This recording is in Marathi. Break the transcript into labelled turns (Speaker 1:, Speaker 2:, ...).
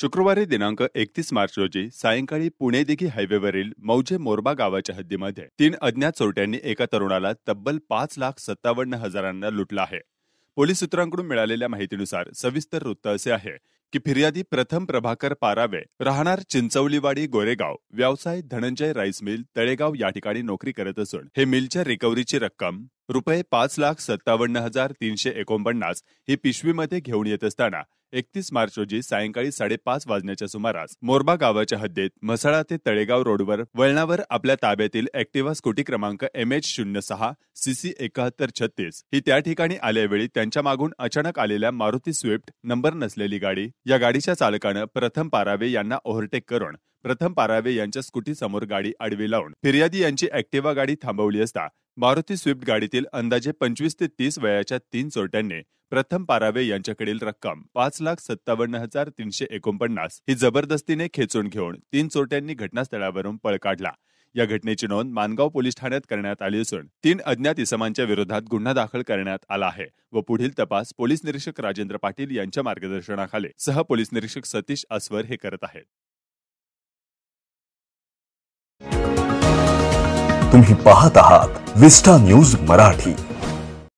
Speaker 1: शुक्रवारी दिनांक एकतीस मार्च रोजी सायंकाळी पुणे दिघी हायवेवरील मौजे मोरबा गावाच्या हद्दीमध्ये तीन अज्ञात चोरट्यांनी एका तरुणाला तब्बल पाच लाख सत्तावन्न हजारांना लुटला आहे पोलीस सूत्रांकडून मिळालेल्या माहितीनुसार सविस्तर वृत्त असे आहे की फिर्यादी प्रथम प्रभाकर पारावे राहणार चिंचवलीवाडी गोरेगाव व्यवसाय धनंजय राईस मिल तळेगाव या ठिकाणी नोकरी करत असून हे मिलच्या रिकव्हरीची रक्कम रुपये पाच लाख सत्तावन्न हजार तीनशे एकोणपन्नास ही पिशवीमध्ये घेऊन येत असताना एकतीस मार्च रोजी सायंकाळी साडेपाच वाजण्याच्या सुमारास मोरबा गावाच्या हद्दीत म्हसळा ते तळेगाव रोडवर वळणावर आपल्या ताब्यातील ऍक्टिव्हा स्कूटी क्रमांक एम एच शून्य सहा सीसी एकाहत्तर छत्तीस ही त्या ठिकाणी आल्यावेळी त्यांच्या मागून अचानक आलेल्या मारुती स्विफ्ट नंबर नसलेली गाडी या गाडीच्या चालकानं प्रथम पारावे यांना ओव्हरटेक करून प्रथम पारावे यांच्या स्कूटी समोर गाडी आडवी लावून फिर्यादी यांची ऍक्टिव्हा गाडी थांबवली असता मारुती स्विफ्ट गाडीतील अंदाजे पंचवीस ते तीस वयाच्या तीन चोरट्यांनी प्रथम पारावे यांच्याकडील रक्कम पाच लाख सत्तावन्न हजार तीनशे एकोणपन्नास ही जबरदस्तीने खेचून घेऊन तीन चोरट्यांनी घटनास्थळावरून पळ काढला या घटनेची नोंद मानगाव पोलीस ठाण्यात करण्यात आली असून तीन अज्ञात इसमांच्या विरोधात गुन्हा दाखल करण्यात आला आहे व पुढील तपास पोलीस निरीक्षक राजेंद्र पाटील यांच्या मार्गदर्शनाखाली सह पोलीस निरीक्षक सतीश अस्वर हे करत आहेत तुम्ही पाहत आहात विस्टा न्यूज मराठी